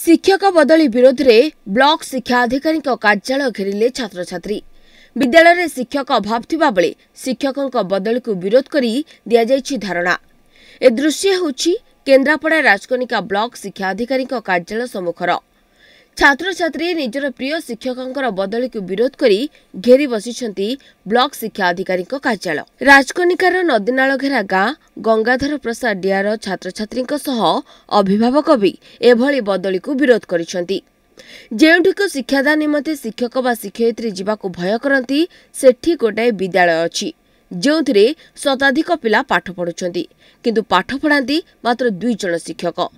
ଶିକ୍ଷକ ବଦଳି ବିରୋଧରେ ବ୍ଲକ ଶିକ୍ଷାଧିକାରୀଙ୍କ କାର୍ଯ୍ୟାଳୟ ଘେରିଲେ ଛାତ୍ରଛାତ୍ରୀ ବିଦ୍ୟାଳୟରେ ଶିକ୍ଷକ ଅଭାବ ଥିବାବେଳେ ଶିକ୍ଷକଙ୍କ ବଦଳିକୁ ବିରୋଧ କରି ଦିଆଯାଇଛି ଧାରଣା ଏ ଦୃଶ୍ୟ ହେଉଛି କେନ୍ଦ୍ରାପଡ଼ା ରାଜକନିକା ବ୍ଲକ ଶିକ୍ଷାଧିକାରୀଙ୍କ କାର୍ଯ୍ୟାଳୟ ସମ୍ମୁଖର ଛାତ୍ରଛାତ୍ରୀ ନିଜର ପ୍ରିୟ ଶିକ୍ଷକଙ୍କର ବଦଳିକୁ ବିରୋଧ କରି ଘେରି ବସିଛନ୍ତି ବ୍ଲକ ଶିକ୍ଷା ଅଧିକାରୀଙ୍କ କାର୍ଯ୍ୟାଳୟ ରାଜକନିକାର ନଦୀନାଳଘେରା ଗାଁ ଗଙ୍ଗାଧର ପ୍ରସାଦ ଡିଆର ଛାତ୍ରଛାତ୍ରୀଙ୍କ ସହ ଅଭିଭାବକ ବି ଏଭଳି ବଦଳିକୁ ବିରୋଧ କରିଛନ୍ତି ଯେଉଁଠିକୁ ଶିକ୍ଷାଦାନ ନିମନ୍ତେ ଶିକ୍ଷକ ବା ଶିକ୍ଷୟିତ୍ରୀ ଯିବାକୁ ଭୟ କରନ୍ତି ସେଠି ଗୋଟାଏ ବିଦ୍ୟାଳୟ ଅଛି ଯେଉଁଥିରେ ଶତାଧିକ ପିଲା ପାଠ ପଢ଼ୁଛନ୍ତି କିନ୍ତୁ ପାଠ ପଢ଼ାନ୍ତି ମାତ୍ର ଦୁଇ ଜଣ ଶିକ୍ଷକ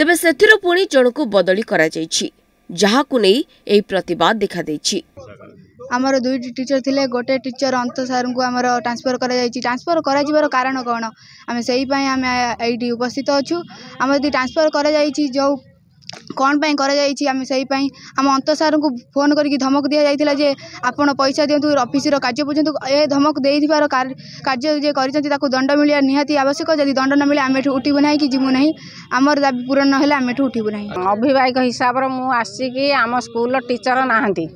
ତେବେ ସେଥିରୁ ପୁଣି ଜଣଙ୍କୁ ବଦଳି କରାଯାଇଛି ଯାହାକୁ ନେଇ ଏହି ପ୍ରତିବାଦ ଦେଖାଦେଇଛି ଆମର ଦୁଇଟି ଟିଚର ଥିଲେ ଗୋଟେ ଟିଚର ଅନ୍ତ ସାର୍ଙ୍କୁ ଆମର ଟ୍ରାନ୍ସଫର କରାଯାଇଛି ଟ୍ରାନ୍ସଫର କରାଯିବାର କାରଣ କ'ଣ ଆମେ ସେଇ ପାଇଁ ଆମେ ଏଇଠି ଉପସ୍ଥିତ ଅଛୁ ଆମର ଯଦି ଟ୍ରାନ୍ସଫର କରାଯାଇଛି ଯେଉଁ କ'ଣ ପାଇଁ କରାଯାଇଛି ଆମେ ସେଇପାଇଁ ଆମ ଅନ୍ତ ସାର୍ଙ୍କୁ ଫୋନ୍ କରିକି ଧମକ ଦିଆଯାଇଥିଲା ଯେ ଆପଣ ପଇସା ଦିଅନ୍ତୁ ଅଫିସ୍ର କାର୍ଯ୍ୟ ବୁଝନ୍ତୁ ଏ ଧମକ ଦେଇଥିବାର କାର୍ଯ୍ୟ ଯିଏ କରିଛନ୍ତି ତାକୁ ଦଣ୍ଡ ମିଳିବା ନିହାତି ଆବଶ୍ୟକ ଯଦି ଦଣ୍ଡ ନ ମିଳେ ଆମେ ଏଠୁ ଉଠିବୁ ନାହିଁ କି ଯିବୁ ନାହିଁ ଆମର ଦାବି ପୂରଣ ନହେଲେ ଆମେ ଏଠୁ ଉଠିବୁ ନାହିଁ ଅଭିଭାବକ ହିସାବରେ ମୁଁ ଆସିକି ଆମ ସ୍କୁଲ୍ର ଟିଚର୍ ନାହାନ୍ତି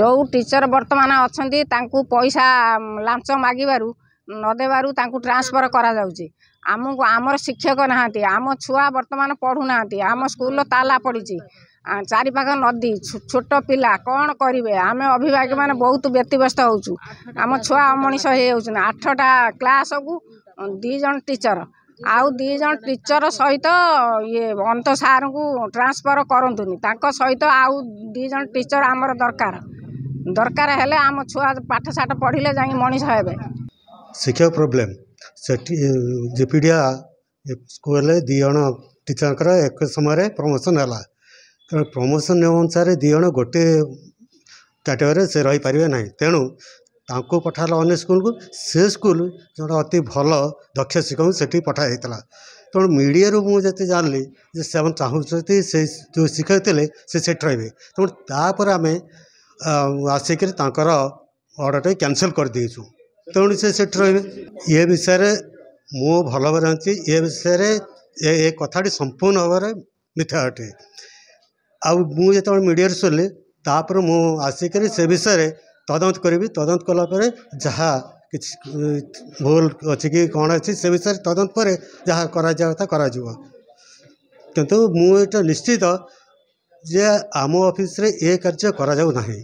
ଯେଉଁ ଟିଚର୍ ବର୍ତ୍ତମାନ ଅଛନ୍ତି ତାଙ୍କୁ ପଇସା ଲାଞ୍ଚ ମାଗିବାରୁ ନଦେବାରୁ ତାଙ୍କୁ ଟ୍ରାନ୍ସଫର୍ କରାଯାଉଛି ଆମକୁ ଆମର ଶିକ୍ଷକ ନାହାନ୍ତି ଆମ ଛୁଆ ବର୍ତ୍ତମାନ ପଢ଼ୁନାହାନ୍ତି ଆମ ସ୍କୁଲ୍ର ତାଲା ପଡ଼ିଛି ଚାରିପାଖ ନଦୀ ଛୋଟ ପିଲା କ'ଣ କରିବେ ଆମେ ଅଭିଭାବକମାନେ ବହୁତ ବ୍ୟତିବ୍ୟସ୍ତ ହେଉଛୁ ଆମ ଛୁଆ ଅମଣିଷ ହେଇଯାଉଛନ୍ତି ଆଠଟା କ୍ଲାସ୍କୁ ଦୁଇ ଜଣ ଟିଚର୍ ଆଉ ଦୁଇ ଜଣ ଟିଚର୍ ସହିତ ଇଏ ଅନ୍ତ ସାର୍ଙ୍କୁ ଟ୍ରାନ୍ସଫର୍ କରନ୍ତୁନି ତାଙ୍କ ସହିତ ଆଉ ଦୁଇ ଜଣ ଟିଚର୍ ଆମର ଦରକାର ଦରକାର ହେଲେ ଆମ ଛୁଆ ପାଠଶାଠ ପଢ଼ିଲେ ଯାଇ ମଣିଷ ହେବେ ଶିକ୍ଷା ପ୍ରୋବ୍ଲେମ୍ ସେଠି ଜେପିଡ଼ିଆ ସ୍କୁଲରେ ଦୁଇ ଜଣ ଟିଚରଙ୍କର ଏକ ସମୟରେ ପ୍ରମୋସନ୍ ହେଲା ତେଣୁ ପ୍ରମୋସନ୍ ନିୟମ ଅନୁସାରେ ଦୁଇ ଜଣ ଗୋଟିଏ କ୍ୟାଟେଗୋରିରେ ସେ ରହିପାରିବେ ନାହିଁ ତେଣୁ ତାଙ୍କୁ ପଠାଇଲା ଅନ୍ୟ ସ୍କୁଲକୁ ସେ ସ୍କୁଲ ଜଣେ ଅତି ଭଲ ଦକ୍ଷ ଶିକ୍ଷକ ସେଠି ପଠା ହେଇଥିଲା ତେଣୁ ମିଡ଼ିଆରୁ ମୁଁ ଯେତେ ଜାଣିଲି ଯେ ସେମାନେ ଚାହୁଁଛନ୍ତି ସେ ଯେଉଁ ଶିକ୍ଷକ ଥିଲେ ସେ ସେଠି ରହିବେ ତେଣୁ ତା'ପରେ ଆମେ ଆସିକରି ତାଙ୍କର ଅର୍ଡ଼ରଟି କ୍ୟାନସଲ୍ କରିଦେଇଛୁ ତେଣୁ ସେ ସେଠି ରହିବେ ଏ ବିଷୟରେ ମୁଁ ଭଲ ଭାବରେ ଜାଣିଛି ଏ ବିଷୟରେ ଏ ଏ କଥାଟି ସମ୍ପୂର୍ଣ୍ଣ ଭାବରେ ମିଥ୍ୟା ଅଟେ ଆଉ ମୁଁ ଯେତେବେଳେ ମିଡ଼ିଆରେ ଶୁଣିଲି ତାପରେ ମୁଁ ଆସିକରି ସେ ବିଷୟରେ ତଦନ୍ତ କରିବି ତଦନ୍ତ କଲା ପରେ ଯାହା କିଛି ଭୁଲ ଅଛି କି କ'ଣ ଅଛି ସେ ବିଷୟରେ ତଦନ୍ତ ପରେ ଯାହା କରାଯିବା କଥା କରାଯିବ କିନ୍ତୁ ମୁଁ ଏଇଟା ନିଶ୍ଚିତ ଯେ ଆମ ଅଫିସରେ ଏ କାର୍ଯ୍ୟ କରାଯାଉ ନାହିଁ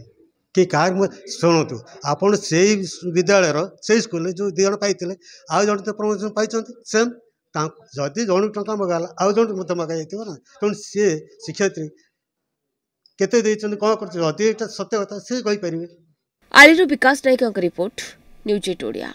କି କାହା ଶୁଣନ୍ତୁ ଆପଣ ସେଇ ବିଦ୍ୟାଳୟର ସେଇ ସ୍କୁଲରେ ଯେଉଁ ଦୁଇ ଜଣ ପାଇଥିଲେ ଆଉ ଜଣେ ତ ପ୍ରମୋସନ୍ ପାଇଛନ୍ତି ସେମ୍ ତାଙ୍କୁ ଯଦି ଜଣକୁ ଟଙ୍କା ମଗାଗଲା ଆଉ ଜଣକୁ ମଧ୍ୟ ମଗାଯାଇଥିବ ନା ତେଣୁ ସିଏ ଶିକ୍ଷୟତ୍ରୀ କେତେ ଦେଇଛନ୍ତି କ'ଣ କରୁଛନ୍ତି ଯଦି ଏଇଟା ସତ୍ୟ କଥା ସେ କହିପାରିବେ ଆଳିରୁ ବିକାଶ ନାୟକଙ୍କ ରିପୋର୍ଟ ନ୍ୟୁଜ୍ ଏଟ୍ ଓଡ଼ିଆ